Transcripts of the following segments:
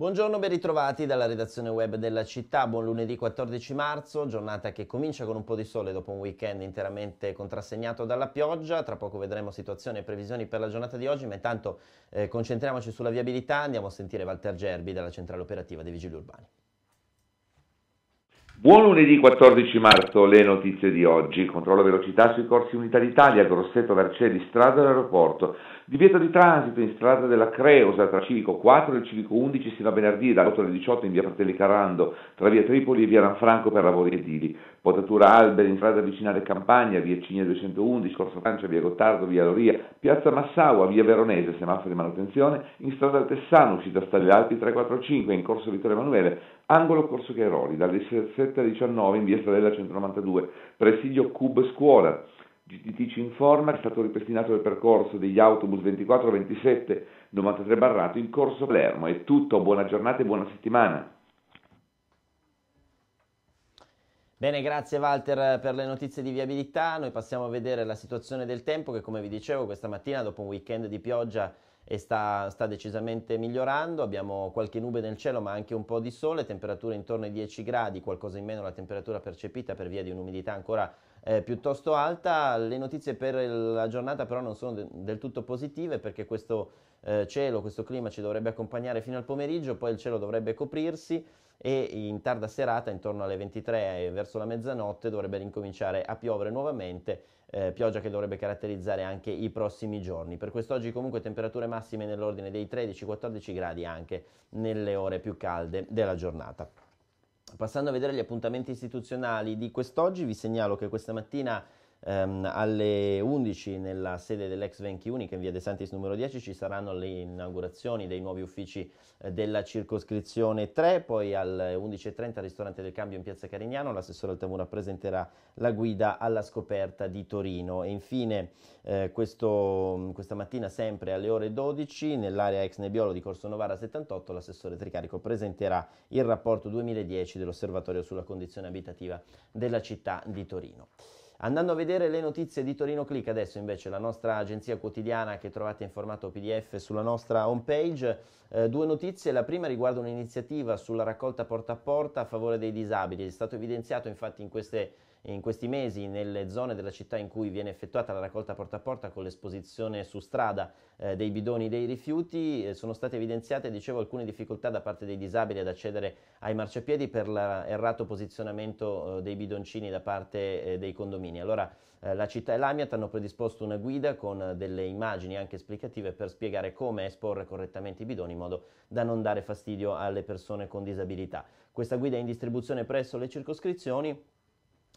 Buongiorno, ben ritrovati dalla redazione web della città. Buon lunedì 14 marzo, giornata che comincia con un po' di sole dopo un weekend interamente contrassegnato dalla pioggia. Tra poco vedremo situazione e previsioni per la giornata di oggi, ma intanto eh, concentriamoci sulla viabilità. Andiamo a sentire Walter Gerbi dalla centrale operativa dei Vigili Urbani. Buon lunedì 14 marzo, le notizie di oggi. Controllo velocità sui corsi Unità d'Italia, Grosseto, Vercelli, strada dell'aeroporto. Divieto di transito in strada della Creusa tra Civico 4 e il Civico 11 sino a venerdì dalle 8 alle 18 in via Fratelli Carrando, tra via Tripoli e via Ranfranco per lavori edili potatura Alberi, entrata vicinale Campagna, via Cigna 211, Corso Francia, via Gottardo, via Loria, piazza Massaua, via Veronese, semaforo di manutenzione, in strada Tessano, uscita Stalle Alpi 345, in corso Vittorio Emanuele, angolo Corso Cairoli, dalle 17 alle 19 in via Stradella 192, presidio Cub Scuola. GTT ci informa che è stato ripristinato il percorso degli autobus 24, 27, 93 Barrato in corso Palermo. È tutto, buona giornata e buona settimana. Bene, grazie Walter eh, per le notizie di viabilità. Noi passiamo a vedere la situazione del tempo che come vi dicevo questa mattina dopo un weekend di pioggia eh, sta, sta decisamente migliorando. Abbiamo qualche nube nel cielo ma anche un po' di sole, temperature intorno ai 10 gradi, qualcosa in meno la temperatura percepita per via di un'umidità ancora eh, piuttosto alta. Le notizie per la giornata però non sono de del tutto positive perché questo eh, cielo, questo clima ci dovrebbe accompagnare fino al pomeriggio, poi il cielo dovrebbe coprirsi e in tarda serata, intorno alle 23 e verso la mezzanotte, dovrebbe ricominciare a piovere nuovamente, eh, pioggia che dovrebbe caratterizzare anche i prossimi giorni. Per quest'oggi comunque temperature massime nell'ordine dei 13-14 gradi anche nelle ore più calde della giornata. Passando a vedere gli appuntamenti istituzionali di quest'oggi, vi segnalo che questa mattina ehm, alle 11 nella sede dell'ex Venchi Unica in via De Santis numero 10 ci saranno le inaugurazioni dei nuovi uffici eh, della circoscrizione 3, poi alle 11.30 al ristorante del Cambio in piazza Carignano l'assessore Altamura presenterà la guida alla scoperta di Torino e infine eh, questo, questa mattina sempre alle ore 12 nell'area ex Nebbiolo di Corso Novara 78 l'assessore Tricarico presenterà il rapporto 2010 dell'osservatorio sulla condizione abitativa della città di Torino. Andando a vedere le notizie di Torino Click, adesso invece la nostra agenzia quotidiana che trovate in formato PDF sulla nostra homepage, eh, due notizie, la prima riguarda un'iniziativa sulla raccolta porta a porta a favore dei disabili, è stato evidenziato infatti in queste in questi mesi nelle zone della città in cui viene effettuata la raccolta porta a porta con l'esposizione su strada eh, dei bidoni dei rifiuti eh, sono state evidenziate, dicevo, alcune difficoltà da parte dei disabili ad accedere ai marciapiedi per l'errato posizionamento eh, dei bidoncini da parte eh, dei condomini bambini. Allora eh, la città e l'Amiat hanno predisposto una guida con eh, delle immagini anche esplicative per spiegare come esporre correttamente i bidoni in modo da non dare fastidio alle persone con disabilità. Questa guida è in distribuzione presso le circoscrizioni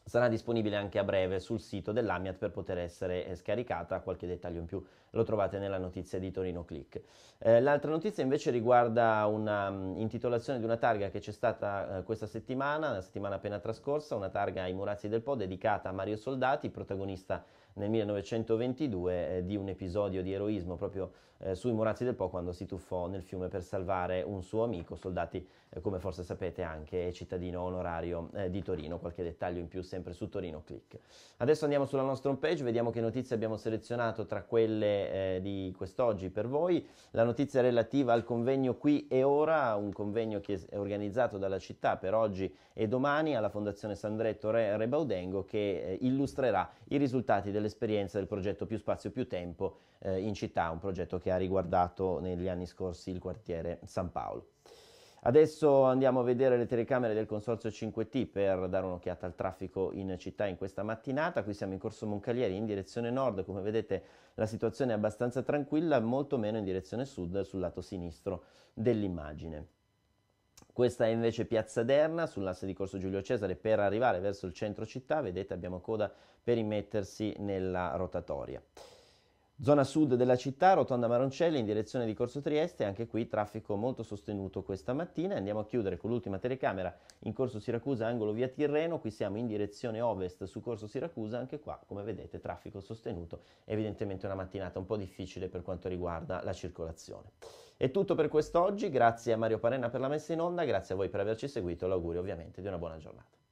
sarà disponibile anche a breve sul sito dell'AMIAT per poter essere eh, scaricata, qualche dettaglio in più lo trovate nella notizia di Torino Click. Eh, l'altra notizia invece riguarda un'intitolazione di una targa che c'è stata uh, questa settimana, la settimana appena trascorsa, una targa ai Murazzi del Po dedicata a Mario Soldati, protagonista nel 1922 eh, di un episodio di eroismo proprio eh, sui Murazzi del Po quando si tuffò nel fiume per salvare un suo amico, Soldati eh, come forse sapete anche è cittadino onorario eh, di Torino, qualche dettaglio in più sempre su Torino Click. Adesso andiamo sulla nostra home page, vediamo che notizie abbiamo selezionato tra quelle eh, di quest'oggi per voi, la notizia relativa al convegno qui e ora, un convegno che è organizzato dalla città per oggi e domani alla Fondazione Sandretto Re Baudengo che eh, illustrerà i risultati dell'esperienza del progetto Più Spazio Più Tempo eh, in città, un progetto che ha riguardato negli anni scorsi il quartiere San Paolo. Adesso andiamo a vedere le telecamere del Consorzio 5T per dare un'occhiata al traffico in città in questa mattinata. Qui siamo in Corso Moncalieri in direzione nord, come vedete la situazione è abbastanza tranquilla, molto meno in direzione sud sul lato sinistro dell'immagine. Questa è invece Piazza Derna sull'asse di Corso Giulio Cesare per arrivare verso il centro città, vedete abbiamo coda per immettersi nella rotatoria. Zona sud della città, rotonda Maroncelli in direzione di Corso Trieste, anche qui traffico molto sostenuto questa mattina. Andiamo a chiudere con l'ultima telecamera in Corso Siracusa, angolo via Tirreno, qui siamo in direzione ovest su Corso Siracusa, anche qua come vedete traffico sostenuto, evidentemente una mattinata un po' difficile per quanto riguarda la circolazione. È tutto per quest'oggi, grazie a Mario Parenna per la messa in onda, grazie a voi per averci seguito, l'augurio ovviamente di una buona giornata.